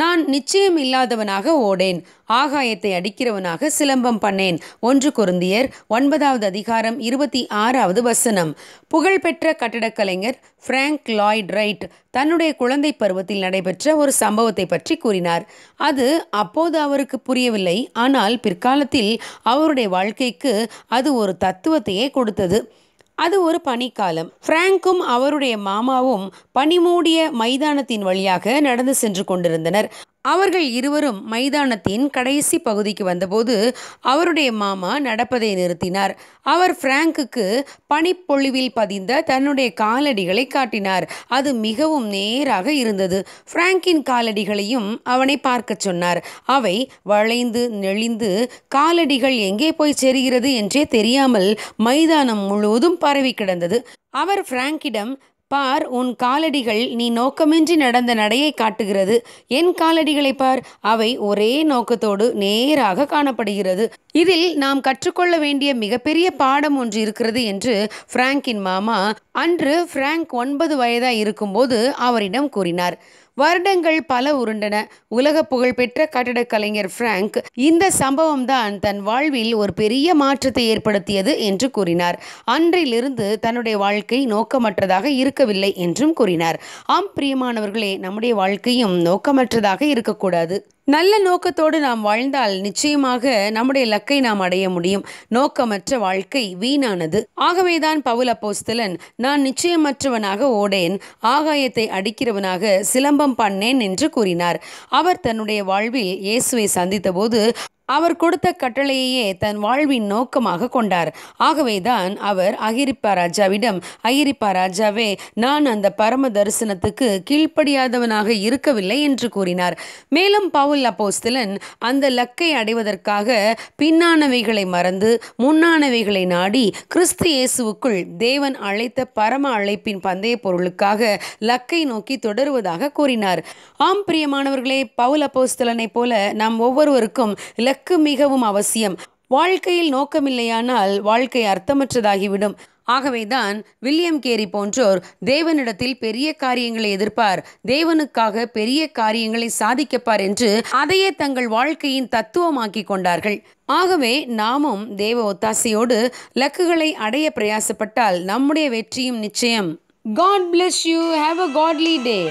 நான் நிச்சயம் இல்லாதவனாக ஓடேன் ஆகாயத்தை அடிக்கிறவனாக சிலம்பம் பண்ணேன் ஒன்று குருந்தியர் ஒன்பதாவது அதிகாரம் இருபத்தி ஆறாவது வசனம் புகழ்பெற்ற கலைஞர் பிராங்க் லாய்ட் ரைட் தன்னுடைய குழந்தை பருவத்தில் நடைபெற்ற ஒரு சம்பவத்தை பற்றி கூறினார் அது அப்போது அவருக்கு புரியவில்லை ஆனால் பிற்காலத்தில் அவருடைய வாழ்க்கைக்கு அது ஒரு தத்துவத்தையே கொடுத்தது அது ஒரு பனிக்காலம் பிராங்கும் அவருடைய மாமாவும் பனிமூடிய மைதானத்தின் வழியாக நடந்து சென்று கொண்டிருந்தனர் அவர்கள் இருவரும் மைதானத்தின் கடைசி பகுதிக்கு வந்தபோது அவருடைய மாமா நடப்பதை நிறுத்தினார் அவர் பிராங்குக்கு பனிப்பொழிவில் பதிந்த தன்னுடைய காலடிகளை காட்டினார் அது மிகவும் நேராக இருந்தது பிராங்கின் காலடிகளையும் அவனை பார்க்கச் சொன்னார் அவை வளைந்து நெளிந்து காலடிகள் எங்கே போய் சேருகிறது என்றே தெரியாமல் மைதானம் முழுவதும் பரவி கிடந்தது அவர் பிராங்கிடம் பார் உன் காலடிகள் நீ நோக்கமின்றி நடந்த நடையை காட்டுகிறது என் காலடிகளை பார் அவை ஒரே நோக்கத்தோடு நேராக காணப்படுகிறது இதில் நாம் கற்றுக்கொள்ள வேண்டிய மிகப்பெரிய பாடம் ஒன்று இருக்கிறது என்று பிராங்கின் மாமா அன்று பிராங்க் ஒன்பது வயதாய் இருக்கும்போது அவரிடம் கூறினார் வருடங்கள் பல உருண்டன உலக புகழ்பெற்ற கட்டிடக் கலைஞர் பிராங்க் இந்த சம்பவம் தான் தன் வாழ்வில் ஒரு பெரிய மாற்றத்தை ஏற்படுத்தியது என்று கூறினார் அன்றிலிருந்து தன்னுடைய வாழ்க்கை நோக்கமற்றதாக இருக்கவில்லை என்றும் கூறினார் ஆம் பிரியமானவர்களே நம்முடைய வாழ்க்கையும் நோக்கமற்றதாக இருக்கக்கூடாது நல்ல நோக்கத்தோடு நாம் வாழ்ந்தால் நிச்சயமாக நம்முடைய லக்கை நாம் அடைய முடியும் நோக்கமற்ற வாழ்க்கை வீணானது ஆகவேதான் பவுல அப்போஸ்தலன் நான் நிச்சயமற்றவனாக ஓடேன் ஆகாயத்தை அடிக்கிறவனாக சிலம்பம் பண்ணேன் என்று கூறினார் அவர் தன்னுடைய வாழ்வில் இயேசுவை சந்தித்தபோது அவர் கொடுத்த கட்டளையையே தன் வாழ்வின் நோக்கமாக கொண்டார் ஆகவேதான் அவர் அகிரிப்பா ராஜாவிடம் அகிரிப்பா ராஜாவே நான் அந்த பரம தரிசனத்துக்கு கீழ்ப்படியாதவனாக இருக்கவில்லை என்று கூறினார் மேலும் பவுல் அப்போஸ்திலன் அந்த லக்கை அடைவதற்காக பின்னானவைகளை மறந்து முன்னானவைகளை நாடி கிறிஸ்து இயேசுவுக்குள் தேவன் அழைத்த பரம அழைப்பின் பந்தய பொருளுக்காக லக்கை நோக்கி தொடருவதாக கூறினார் ஆம் பிரியமானவர்களே பவுல் அப்போஸ்தலனை போல நாம் ஒவ்வொருவருக்கும் இலக்கு மிகவும் அவசியம் வாழ்க்கையில் நோக்கமில்லையானால் வாழ்க்கை அர்த்தமற்றதாகிவிடும் ஆகவேதான் வில்லியம் கேரி போன்றோர் தேவனிடத்தில் பெரிய காரியங்களை எதிர்ப்பார் தேவனுக்காக பெரிய காரியங்களை சாதிக்கப்பார் என்று அதையே தங்கள் வாழ்க்கையின் தத்துவமாக்கி கொண்டார்கள் ஆகவே நாமும் தேவ ஒத்தாசையோடு லக்குகளை அடைய பிரயாசப்பட்டால் நம்முடைய வெற்றியும் நிச்சயம் God bless you have a godly day